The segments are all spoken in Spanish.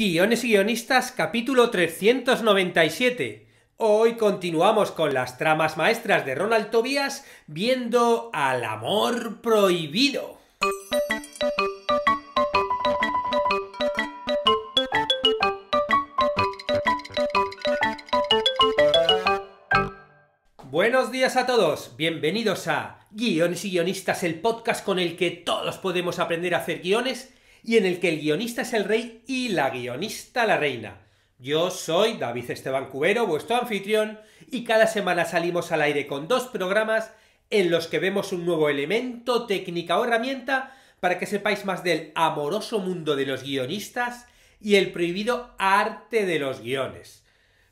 Guiones y Guionistas, capítulo 397. Hoy continuamos con las tramas maestras de Ronald Tobías viendo al amor prohibido. Buenos días a todos, bienvenidos a Guiones y Guionistas, el podcast con el que todos podemos aprender a hacer guiones y en el que el guionista es el rey y la guionista la reina. Yo soy David Esteban Cubero, vuestro anfitrión, y cada semana salimos al aire con dos programas en los que vemos un nuevo elemento, técnica o herramienta para que sepáis más del amoroso mundo de los guionistas y el prohibido arte de los guiones.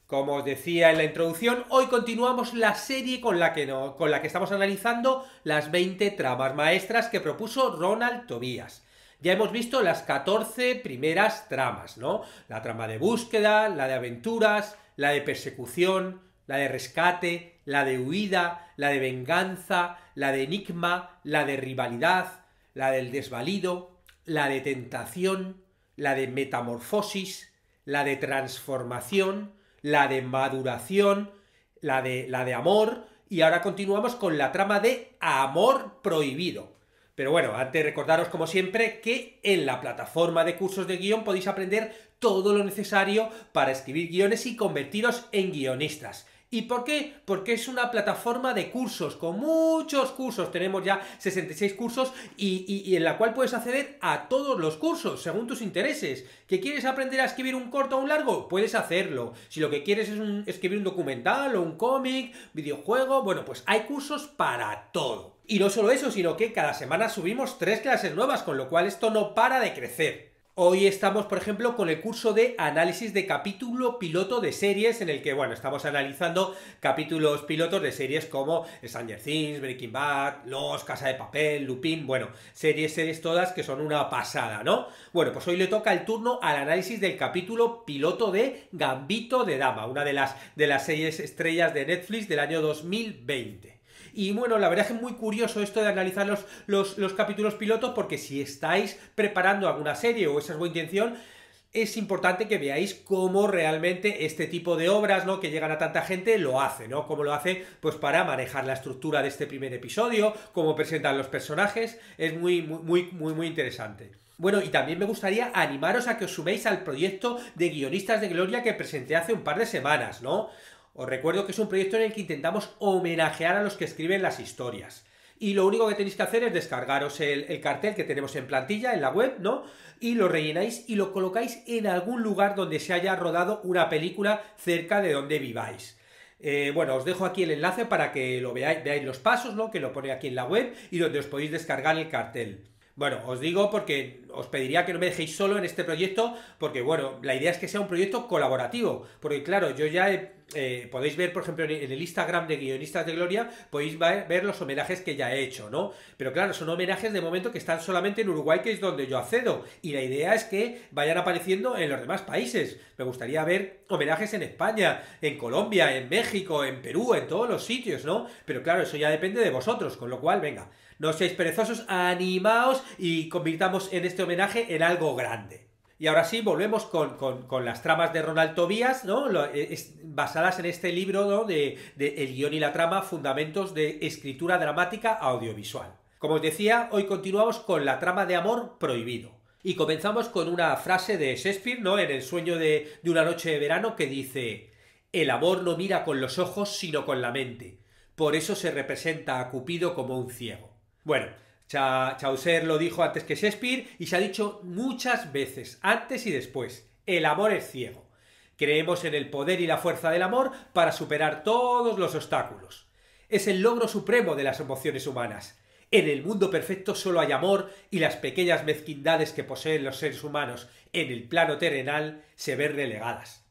Como os decía en la introducción, hoy continuamos la serie con la que, con la que estamos analizando las 20 tramas maestras que propuso Ronald Tobías. Ya hemos visto las 14 primeras tramas, ¿no? La trama de búsqueda, la de aventuras, la de persecución, la de rescate, la de huida, la de venganza, la de enigma, la de rivalidad, la del desvalido, la de tentación, la de metamorfosis, la de transformación, la de maduración, la de, la de amor, y ahora continuamos con la trama de amor prohibido. Pero bueno, antes recordaros como siempre que en la plataforma de cursos de guión podéis aprender todo lo necesario para escribir guiones y convertiros en guionistas. ¿Y por qué? Porque es una plataforma de cursos, con muchos cursos. Tenemos ya 66 cursos y, en la cual puedes acceder a todos los cursos, según tus intereses. ¿Que quieres aprender a escribir un corto o un largo? Puedes hacerlo. Si lo que quieres es escribir un documental o un cómic, videojuego, bueno, pues hay cursos para todo. Y no solo eso, sino que cada semana subimos tres clases nuevas, con lo cual esto no para de crecer. Hoy estamos, por ejemplo, con el curso de análisis de capítulo piloto de series, en el que, bueno, estamos analizando capítulos pilotos de series como Stranger Things, Breaking Bad, Los, Casa de Papel, Lupin, bueno, series, series todas que son una pasada, ¿no? Bueno, pues hoy le toca el turno al análisis del capítulo piloto de Gambito de Dama, una de las, de las series estrellas de Netflix del año 2020. Y bueno, la verdad es que es muy curioso esto de analizar los, capítulos pilotos porque si estáis preparando alguna serie o esa es vuestra intención, es importante que veáis cómo realmente este tipo de obras, ¿no? Que llegan a tanta gente, lo hace, ¿no? Cómo lo hace, pues para manejar la estructura de este primer episodio, cómo presentan los personajes, es muy, muy, muy, muy interesante. Bueno, y también me gustaría animaros a que os suméis al proyecto de guionistas de Gloria que presenté hace un par de semanas, ¿no? Os recuerdo que es un proyecto en el que intentamos homenajear a los que escriben las historias. Y lo único que tenéis que hacer es descargaros el, cartel que tenemos en plantilla, en la web, ¿no? Y lo rellenáis y lo colocáis en algún lugar donde se haya rodado una película cerca de donde viváis. Eh, bueno, os dejo aquí el enlace para que lo veáis, veáis los pasos, ¿no? Que lo pone aquí en la web y donde os podéis descargar el cartel. Bueno, os digo porque os pediría que no me dejéis solo en este proyecto, porque bueno, la idea es que sea un proyecto colaborativo, porque claro, yo ya eh, podéis ver, por ejemplo, en el Instagram de Guionistas de Gloria, podéis ver los homenajes que ya he hecho, ¿no? Pero claro, son homenajes de momento que están solamente en Uruguay, que es donde yo accedo, y la idea es que vayan apareciendo en los demás países. Me gustaría ver homenajes en España, en Colombia, en México, en Perú, en todos los sitios, ¿no? Pero claro, eso ya depende de vosotros, con lo cual, venga, no seáis perezosos, animaos y convirtamos en este homenaje en algo grande. Y ahora sí, volvemos con, las tramas de Ronald Tobías, ¿no? Eh, basadas en este libro de, El guión y la trama, fundamentos de escritura dramática audiovisual. Como os decía, hoy continuamos con la trama de amor prohibido. Y comenzamos con una frase de Shakespeare, ¿no? En el sueño de, de una noche de verano que dice, El amor no mira con los ojos, sino con la mente. Por eso se representa a Cupido como un ciego. Bueno, Chaucer lo dijo antes que Shakespeare y se ha dicho muchas veces, antes y después, el amor es ciego. Creemos en el poder y la fuerza del amor para superar todos los obstáculos. Es el logro supremo de las emociones humanas. En el mundo perfecto solo hay amor y las pequeñas mezquindades que poseen los seres humanos en el plano terrenal se ven relegadas.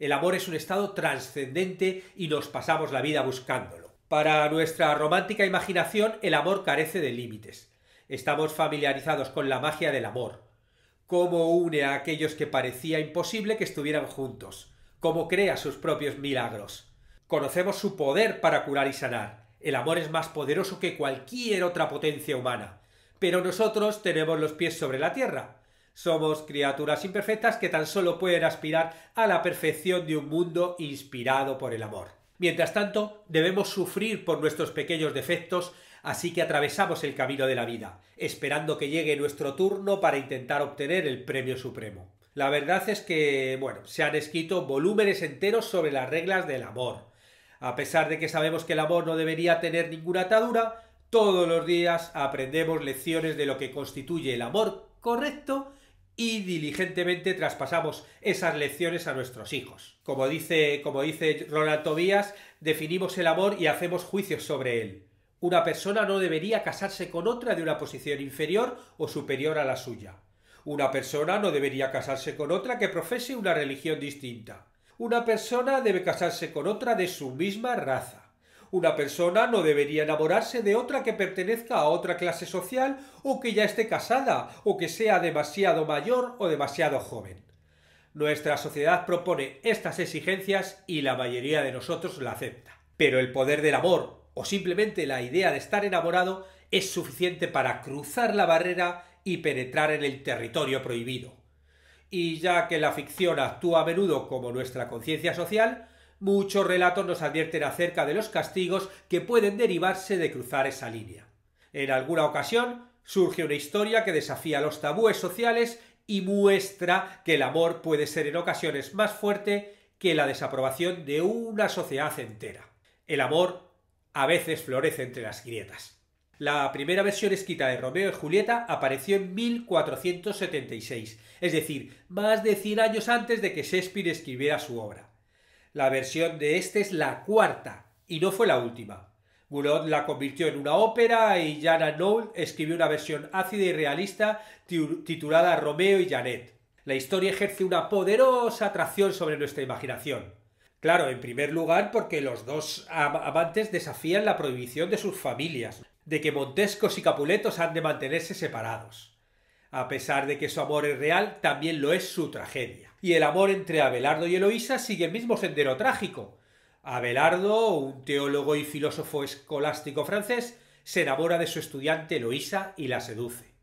El amor es un estado trascendente y nos pasamos la vida buscándolo. Para nuestra romántica imaginación, el amor carece de límites. Estamos familiarizados con la magia del amor. Cómo une a aquellos que parecía imposible que estuvieran juntos. Cómo crea sus propios milagros. Conocemos su poder para curar y sanar. El amor es más poderoso que cualquier otra potencia humana. Pero nosotros tenemos los pies sobre la tierra. Somos criaturas imperfectas que tan solo pueden aspirar a la perfección de un mundo inspirado por el amor. Mientras tanto, debemos sufrir por nuestros pequeños defectos, así que atravesamos el camino de la vida, esperando que llegue nuestro turno para intentar obtener el premio supremo. La verdad es que, bueno, se han escrito volúmenes enteros sobre las reglas del amor. A pesar de que sabemos que el amor no debería tener ninguna atadura, todos los días aprendemos lecciones de lo que constituye el amor correcto y diligentemente traspasamos esas lecciones a nuestros hijos. Como dice, como dice Ronald Tobias, definimos el amor y hacemos juicios sobre él. Una persona no debería casarse con otra de una posición inferior o superior a la suya. Una persona no debería casarse con otra que profese una religión distinta. Una persona debe casarse con otra de su misma raza. Una persona no debería enamorarse de otra que pertenezca a otra clase social o que ya esté casada o que sea demasiado mayor o demasiado joven. Nuestra sociedad propone estas exigencias y la mayoría de nosotros la acepta. Pero el poder del amor o simplemente la idea de estar enamorado es suficiente para cruzar la barrera y penetrar en el territorio prohibido. Y ya que la ficción actúa a menudo como nuestra conciencia social, Muchos relatos nos advierten acerca de los castigos que pueden derivarse de cruzar esa línea. En alguna ocasión surge una historia que desafía los tabúes sociales y muestra que el amor puede ser en ocasiones más fuerte que la desaprobación de una sociedad entera. El amor a veces florece entre las grietas. La primera versión escrita de Romeo y Julieta apareció en 1476, es decir, más de 100 años antes de que Shakespeare escribiera su obra. La versión de este es la cuarta y no fue la última. Boulogne la convirtió en una ópera y Jana Noll escribió una versión ácida y realista titulada Romeo y Janet. La historia ejerce una poderosa atracción sobre nuestra imaginación. Claro, en primer lugar porque los dos amantes desafían la prohibición de sus familias, de que Montescos y Capuletos han de mantenerse separados. A pesar de que su amor es real, también lo es su tragedia y el amor entre Abelardo y Eloísa sigue el mismo sendero trágico. Abelardo, un teólogo y filósofo escolástico francés, se enamora de su estudiante Eloísa y la seduce.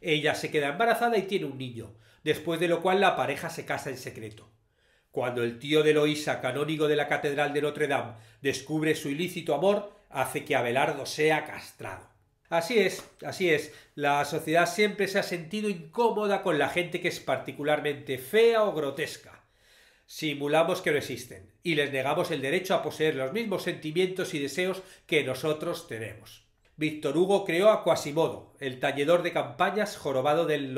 Ella se queda embarazada y tiene un niño, después de lo cual la pareja se casa en secreto. Cuando el tío de Eloísa, canónigo de la Catedral de Notre Dame, descubre su ilícito amor, hace que Abelardo sea castrado. Así es, así es. La sociedad siempre se ha sentido incómoda con la gente que es particularmente fea o grotesca. Simulamos que no existen y les negamos el derecho a poseer los mismos sentimientos y deseos que nosotros tenemos. Víctor Hugo creó a Quasimodo, el talledor de campañas jorobado del,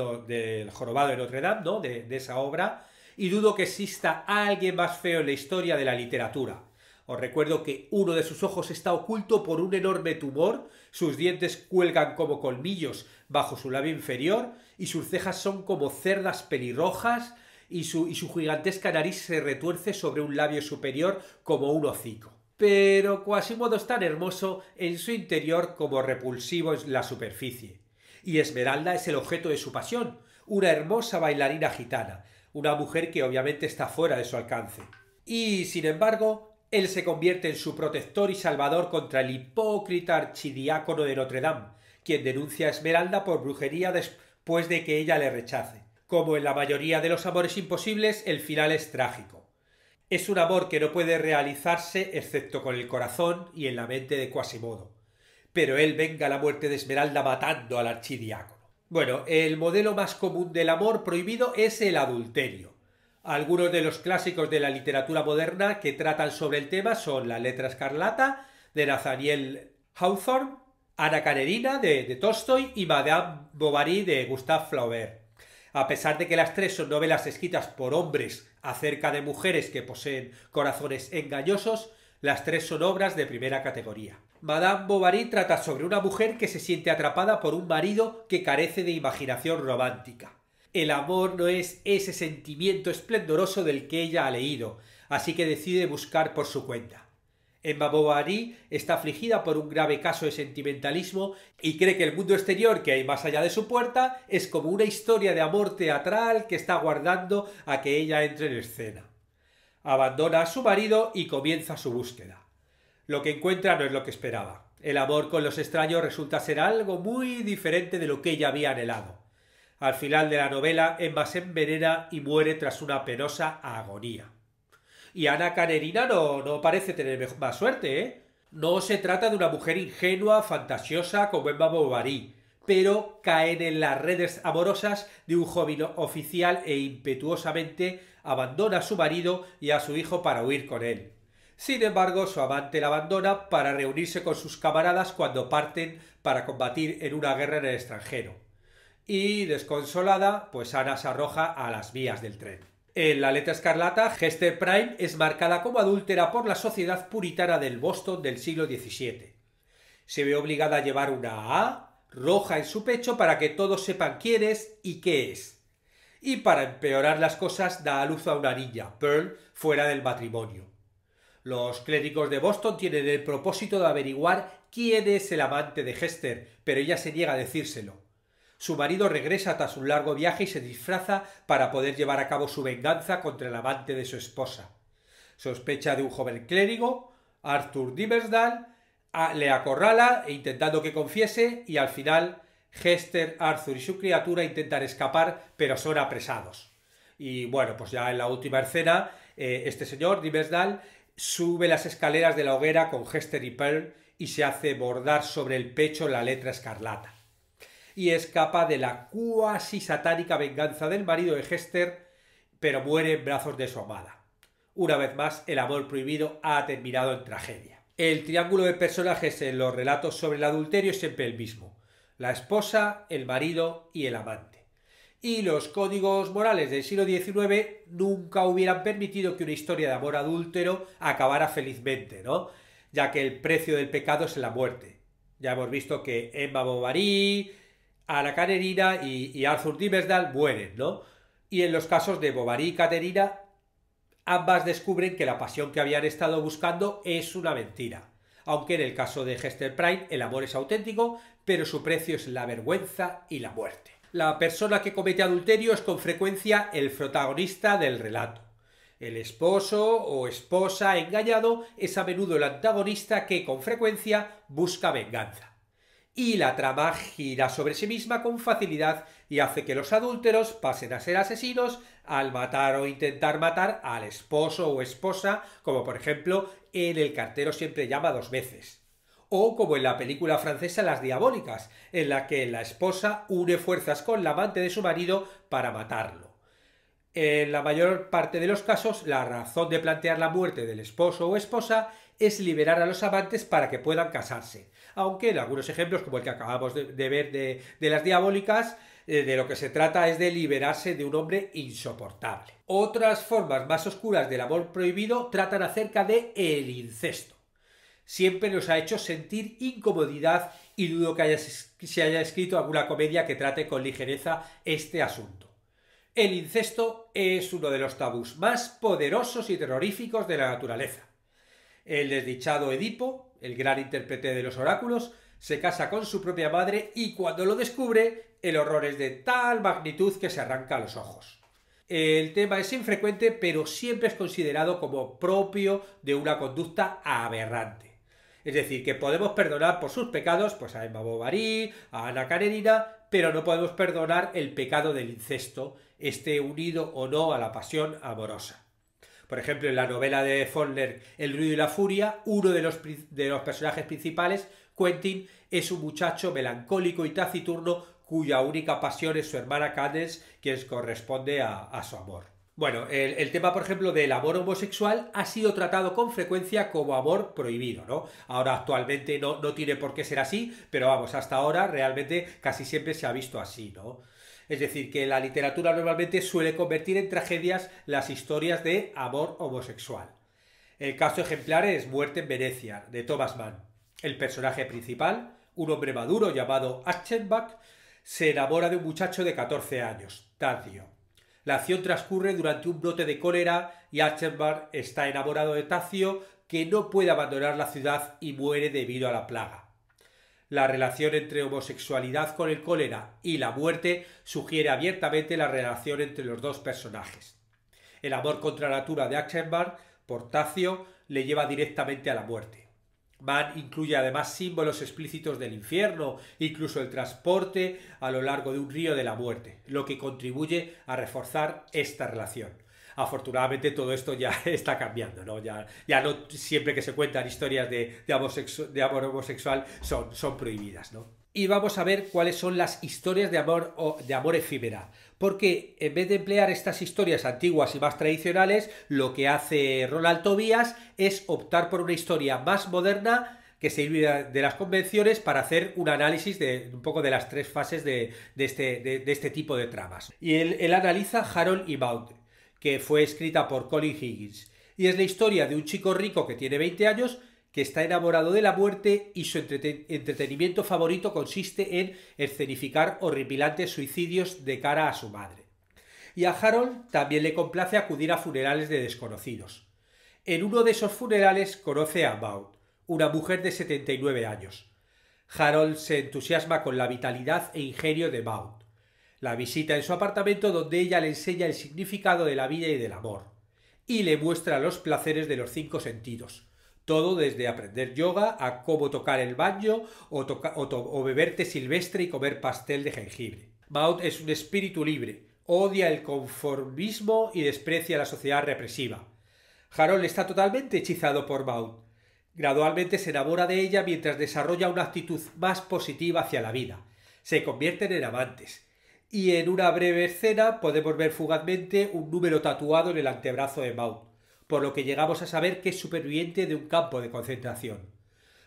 jorobado de Notre Dame, de esa obra, y dudo que exista alguien más feo en la historia de la literatura os recuerdo que uno de sus ojos está oculto por un enorme tumor, sus dientes cuelgan como colmillos bajo su labio inferior y sus cejas son como cerdas pelirrojas y su, y su gigantesca nariz se retuerce sobre un labio superior como un hocico. Pero Quasimodo es tan hermoso en su interior como repulsivo en la superficie. Y Esmeralda es el objeto de su pasión, una hermosa bailarina gitana, una mujer que obviamente está fuera de su alcance. Y, sin embargo, él se convierte en su protector y salvador contra el hipócrita archidiácono de Notre Dame, quien denuncia a Esmeralda por brujería después de que ella le rechace. Como en la mayoría de los amores imposibles, el final es trágico. Es un amor que no puede realizarse excepto con el corazón y en la mente de Quasimodo. Pero él venga la muerte de Esmeralda matando al archidiácono. Bueno, el modelo más común del amor prohibido es el adulterio algunos de los clásicos de la literatura moderna que tratan sobre el tema son La letra escarlata de Nathaniel Hawthorne, Ana Karenina de, de Tolstoy y Madame Bovary de Gustave Flaubert. A pesar de que las tres son novelas escritas por hombres acerca de mujeres que poseen corazones engañosos, las tres son obras de primera categoría. Madame Bovary trata sobre una mujer que se siente atrapada por un marido que carece de imaginación romántica. El amor no es ese sentimiento esplendoroso del que ella ha leído, así que decide buscar por su cuenta. Emma Bovary está afligida por un grave caso de sentimentalismo y cree que el mundo exterior que hay más allá de su puerta es como una historia de amor teatral que está aguardando a que ella entre en escena. Abandona a su marido y comienza su búsqueda. Lo que encuentra no es lo que esperaba. El amor con los extraños resulta ser algo muy diferente de lo que ella había anhelado. Al final de la novela, Emma se envenena y muere tras una penosa agonía. Y Ana Karenina no, no parece tener más suerte, ¿eh? No se trata de una mujer ingenua, fantasiosa como Emma Bovary, pero caen en las redes amorosas de un joven oficial e impetuosamente abandona a su marido y a su hijo para huir con él. Sin embargo, su amante la abandona para reunirse con sus camaradas cuando parten para combatir en una guerra en el extranjero y desconsolada, pues Ana se arroja a las vías del tren. En la letra escarlata, Hester Prime es marcada como adúltera por la sociedad puritana del Boston del siglo XVII. Se ve obligada a llevar una A roja en su pecho para que todos sepan quién es y qué es. Y para empeorar las cosas, da a luz a una niña, Pearl, fuera del matrimonio. Los clérigos de Boston tienen el propósito de averiguar quién es el amante de Hester, pero ella se niega a decírselo. Su marido regresa tras un largo viaje y se disfraza para poder llevar a cabo su venganza contra el amante de su esposa. Sospecha de un joven clérigo, Arthur Diversdal le acorrala e intentando que confiese y al final Hester, Arthur y su criatura intentan escapar pero son apresados. Y bueno, pues ya en la última escena, eh, este señor, Diversdal, sube las escaleras de la hoguera con Hester y Pearl y se hace bordar sobre el pecho la letra escarlata y escapa de la cuasi satánica venganza del marido de Hester, pero muere en brazos de su amada. Una vez más, el amor prohibido ha terminado en tragedia. El triángulo de personajes en los relatos sobre el adulterio es siempre el mismo. La esposa, el marido y el amante. Y los códigos morales del siglo XIX nunca hubieran permitido que una historia de amor adúltero acabara felizmente, ¿no? Ya que el precio del pecado es la muerte. Ya hemos visto que Emma Bovary, Ana Karenina y, y, Arthur Dimmersdale mueren, ¿no? Y en los casos de Bovary y Caterina, ambas descubren que la pasión que habían estado buscando es una mentira. Aunque en el caso de Hester Prime el amor es auténtico, pero su precio es la vergüenza y la muerte. La persona que comete adulterio es con frecuencia el protagonista del relato. El esposo o esposa engañado es a menudo el antagonista que con frecuencia busca venganza y la trama gira sobre sí misma con facilidad y hace que los adúlteros pasen a ser asesinos al matar o intentar matar al esposo o esposa, como por ejemplo en El cartero siempre llama dos veces. O como en la película francesa Las Diabólicas, en la que la esposa une fuerzas con la amante de su marido para matarlo. En la mayor parte de los casos, la razón de plantear la muerte del esposo o esposa es liberar a los amantes para que puedan casarse, aunque en algunos ejemplos, como el que acabamos de, ver de, las diabólicas, eh, de lo que se trata es de liberarse de un hombre insoportable. Otras formas más oscuras del amor prohibido tratan acerca de el incesto. Siempre nos ha hecho sentir incomodidad y dudo que se haya escrito alguna comedia que trate con ligereza este asunto. El incesto es uno de los tabús más poderosos y terroríficos de la naturaleza. El desdichado Edipo el gran intérprete de los oráculos, se casa con su propia madre y cuando lo descubre, el horror es de tal magnitud que se arranca los ojos. El tema es infrecuente, pero siempre es considerado como propio de una conducta aberrante. Es decir, que podemos perdonar por sus pecados pues a Emma Bovary, a Ana Karenina, pero no podemos perdonar el pecado del incesto, esté unido o no a la pasión amorosa. Por ejemplo, en la novela de Faulkner, El ruido y la furia, uno de los, personajes principales, Quentin, es un muchacho melancólico y taciturno cuya única pasión es su hermana Cadence, quien corresponde a, su amor. Bueno, el, tema, por ejemplo, del amor homosexual ha sido tratado con frecuencia como amor prohibido, ¿no? Ahora actualmente no, no tiene por qué ser así, pero vamos, hasta ahora realmente casi siempre se ha visto así, ¿no? Es decir, que la literatura normalmente suele convertir en tragedias las historias de amor homosexual. El caso ejemplar es Muerte en Venecia, de Thomas Mann. El personaje principal, un hombre maduro llamado Achenbach, se enamora de un muchacho de 14 años, Tacio. La acción transcurre durante un brote de cólera y Aschenbach está enamorado de Tazio, que no puede abandonar la ciudad y muere debido a la plaga. La relación entre homosexualidad con el cólera y la muerte sugiere abiertamente la relación entre los dos personajes. El amor contra la natura de por Tacio le lleva directamente a la muerte. Mann incluye además símbolos explícitos del infierno, incluso el transporte a lo largo de un río de la muerte, lo que contribuye a reforzar esta relación. Afortunadamente todo esto ya está cambiando, ¿no? Ya, ya no siempre que se cuentan historias de, amor homosexual son, son prohibidas, ¿no? Y vamos a ver cuáles son las historias de amor, o de amor efímera. Porque en vez de emplear estas historias antiguas y más tradicionales, lo que hace Ronald Tobías es optar por una historia más moderna que se sirve de las convenciones para hacer un análisis de un poco de las tres fases de, de, este, este tipo de tramas. Y él, analiza Harold y Mount, que fue escrita por Colin Higgins, y es la historia de un chico rico que tiene 20 años que está enamorado de la muerte y su entretenimiento favorito consiste en escenificar horripilantes suicidios de cara a su madre. Y a Harold también le complace acudir a funerales de desconocidos. En uno de esos funerales conoce a Maud, una mujer de 79 años. Harold se entusiasma con la vitalidad e ingenio de Maud, la visita en su apartamento donde ella le enseña el significado de la vida y del amor, y le muestra los placeres de los cinco sentidos, todo desde aprender yoga a cómo tocar el baño o, beberte beber silvestre y comer pastel de jengibre. Maud es un espíritu libre, odia el conformismo y desprecia la sociedad represiva. Harold está totalmente hechizado por Maud. Gradualmente se enamora de ella mientras desarrolla una actitud más positiva hacia la vida. Se convierten en amantes y en una breve escena podemos ver fugazmente un número tatuado en el antebrazo de Maud, por lo que llegamos a saber que es superviviente de un campo de concentración.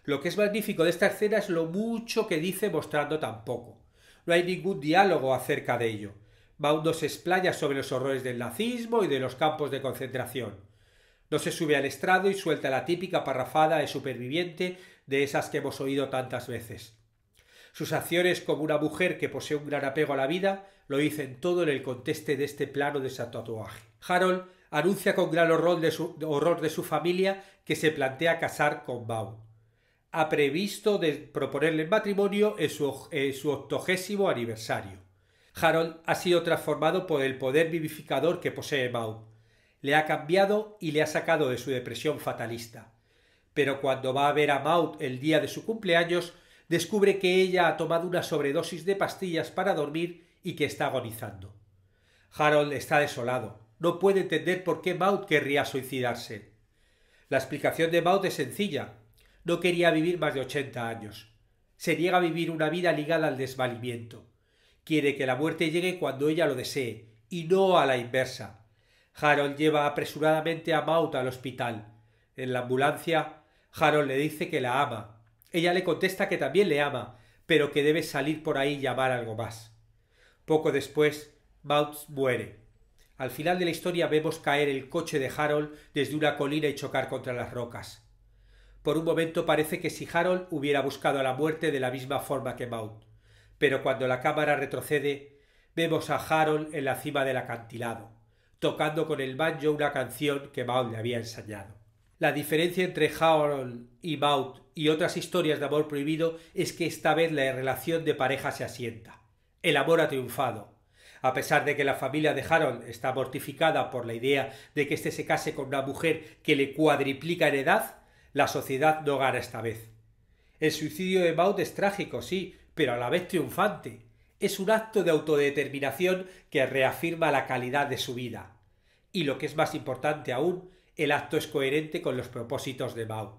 Lo que es magnífico de esta escena es lo mucho que dice mostrando tan poco. No hay ningún diálogo acerca de ello. Maud no se explaya sobre los horrores del nazismo y de los campos de concentración. No se sube al estrado y suelta la típica parrafada de superviviente de esas que hemos oído tantas veces. Sus acciones como una mujer que posee un gran apego a la vida lo dicen todo en el conteste de este plano de ese tatuaje. Harold anuncia con gran horror de, su, horror de su familia que se plantea casar con Maud. Ha previsto de proponerle el matrimonio en su, octogésimo aniversario. Harold ha sido transformado por el poder vivificador que posee Maud. Le ha cambiado y le ha sacado de su depresión fatalista. Pero cuando va a ver a Maud el día de su cumpleaños, descubre que ella ha tomado una sobredosis de pastillas para dormir y que está agonizando. Harold está desolado. No puede entender por qué Maud querría suicidarse. La explicación de Maud es sencilla. No quería vivir más de ochenta años. Se niega a vivir una vida ligada al desvalimiento. Quiere que la muerte llegue cuando ella lo desee, y no a la inversa. Harold lleva apresuradamente a Maud al hospital. En la ambulancia, Harold le dice que la ama, ella le contesta que también le ama, pero que debe salir por ahí y llamar algo más. Poco después, Maud muere. Al final de la historia vemos caer el coche de Harold desde una colina y chocar contra las rocas. Por un momento parece que si Harold hubiera buscado a la muerte de la misma forma que Maud, pero cuando la cámara retrocede, vemos a Harold en la cima del acantilado, tocando con el banjo una canción que Maud le había ensañado. La diferencia entre Harold y Maud y otras historias de amor prohibido es que esta vez la relación de pareja se asienta. El amor ha triunfado. A pesar de que la familia de Harold está mortificada por la idea de que éste se case con una mujer que le cuadriplica en edad, la sociedad no gana esta vez. El suicidio de Maud es trágico, sí, pero a la vez triunfante. Es un acto de autodeterminación que reafirma la calidad de su vida. Y lo que es más importante aún, el acto es coherente con los propósitos de Maud.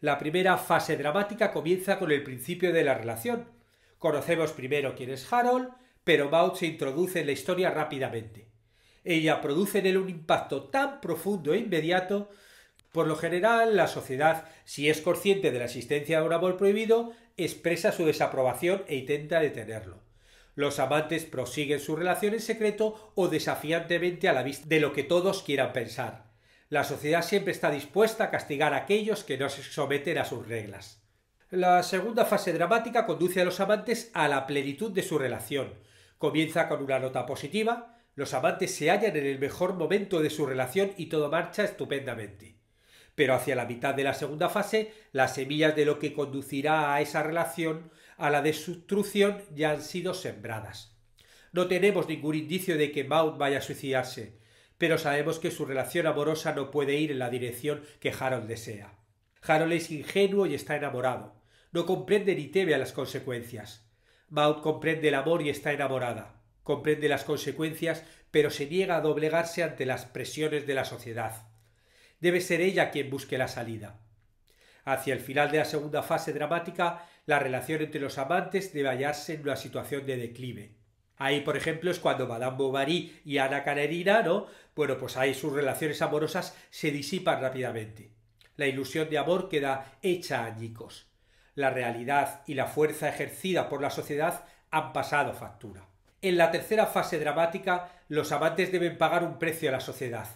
La primera fase dramática comienza con el principio de la relación. Conocemos primero quién es Harold, pero Maud se introduce en la historia rápidamente. Ella produce en él un impacto tan profundo e inmediato por lo general, la sociedad, si es consciente de la existencia de un amor prohibido, expresa su desaprobación e intenta detenerlo. Los amantes prosiguen su relación en secreto o desafiantemente a la vista de lo que todos quieran pensar. La sociedad siempre está dispuesta a castigar a aquellos que no se someten a sus reglas. La segunda fase dramática conduce a los amantes a la plenitud de su relación. Comienza con una nota positiva, los amantes se hallan en el mejor momento de su relación y todo marcha estupendamente. Pero hacia la mitad de la segunda fase, las semillas de lo que conducirá a esa relación, a la destrucción, ya han sido sembradas. No tenemos ningún indicio de que Maud vaya a suicidarse, pero sabemos que su relación amorosa no puede ir en la dirección que Harold desea. Harold es ingenuo y está enamorado. No comprende ni teme a las consecuencias. Maud comprende el amor y está enamorada. Comprende las consecuencias, pero se niega a doblegarse ante las presiones de la sociedad. Debe ser ella quien busque la salida. Hacia el final de la segunda fase dramática, la relación entre los amantes debe hallarse en una situación de declive. Ahí, por ejemplo, es cuando Madame Bovary y Ana Karenina, ¿no? Bueno, pues ahí sus relaciones amorosas se disipan rápidamente. La ilusión de amor queda hecha añicos. La realidad y la fuerza ejercida por la sociedad han pasado factura. En la tercera fase dramática, los amantes deben pagar un precio a la sociedad.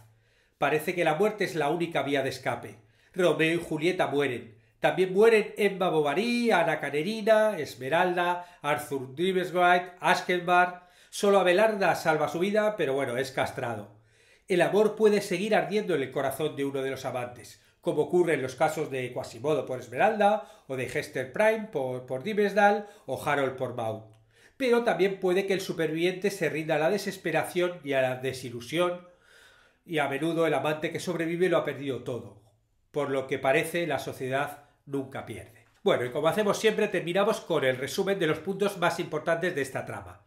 Parece que la muerte es la única vía de escape. Romeo y Julieta mueren, también mueren Emma Bovary, Ana Canerina, Esmeralda, Arthur Driverswright, Askenbar. Solo Abelarda salva su vida, pero bueno, es castrado. El amor puede seguir ardiendo en el corazón de uno de los amantes, como ocurre en los casos de Quasimodo por Esmeralda, o de Hester Prime por, por Dimesdal, o Harold por Maud. Pero también puede que el superviviente se rinda a la desesperación y a la desilusión, y a menudo el amante que sobrevive lo ha perdido todo. Por lo que parece, la sociedad nunca pierde. Bueno, y como hacemos siempre, terminamos con el resumen de los puntos más importantes de esta trama.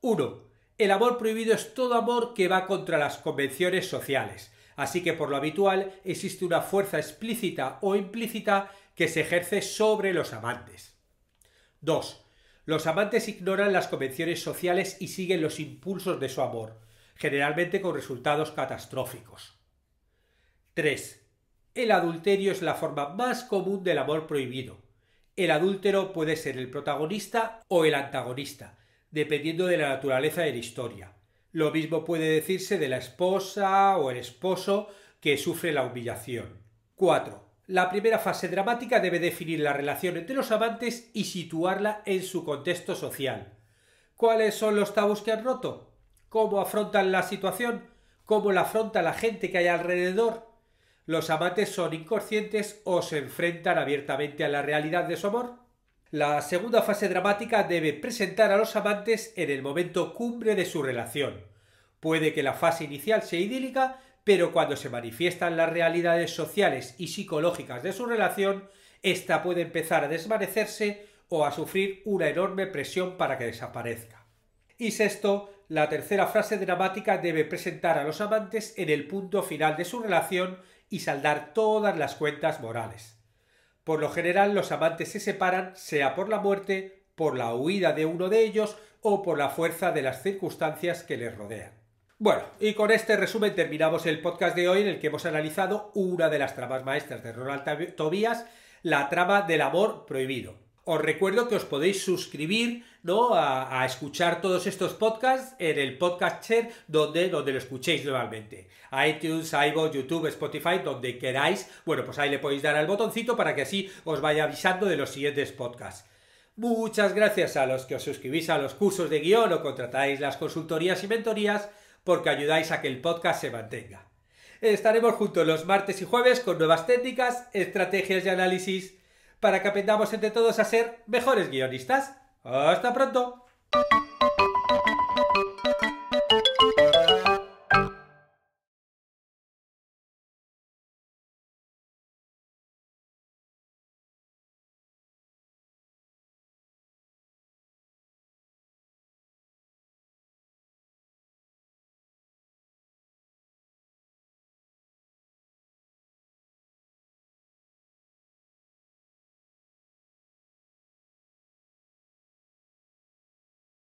1. El amor prohibido es todo amor que va contra las convenciones sociales, así que por lo habitual existe una fuerza explícita o implícita que se ejerce sobre los amantes. 2. Los amantes ignoran las convenciones sociales y siguen los impulsos de su amor, generalmente con resultados catastróficos. 3. El adulterio es la forma más común del amor prohibido. El adúltero puede ser el protagonista o el antagonista, dependiendo de la naturaleza de la historia. Lo mismo puede decirse de la esposa o el esposo que sufre la humillación. 4. La primera fase dramática debe definir la relación entre los amantes y situarla en su contexto social. ¿Cuáles son los tabús que han roto? ¿Cómo afrontan la situación? ¿Cómo la afronta la gente que hay alrededor? ¿Los amantes son inconscientes o se enfrentan abiertamente a la realidad de su amor? La segunda fase dramática debe presentar a los amantes en el momento cumbre de su relación. Puede que la fase inicial sea idílica, pero cuando se manifiestan las realidades sociales y psicológicas de su relación, ésta puede empezar a desvanecerse o a sufrir una enorme presión para que desaparezca. Y sexto, la tercera fase dramática debe presentar a los amantes en el punto final de su relación y saldar todas las cuentas morales. Por lo general los amantes se separan sea por la muerte, por la huida de uno de ellos o por la fuerza de las circunstancias que les rodean. Bueno, y con este resumen terminamos el podcast de hoy en el que hemos analizado una de las tramas maestras de Ronald Tobías, la trama del amor prohibido. Os recuerdo que os podéis suscribir ¿no? A, escuchar todos estos podcasts en el podcast donde, donde lo escuchéis nuevamente. iTunes, iVoox, YouTube, Spotify, donde queráis. Bueno, pues ahí le podéis dar al botoncito para que así os vaya avisando de los siguientes podcasts. Muchas gracias a los que os suscribís a los cursos de guión o contratáis las consultorías y mentorías porque ayudáis a que el podcast se mantenga. Estaremos juntos los martes y jueves con nuevas técnicas, estrategias y análisis para que aprendamos entre todos a ser mejores guionistas. Hasta pronto.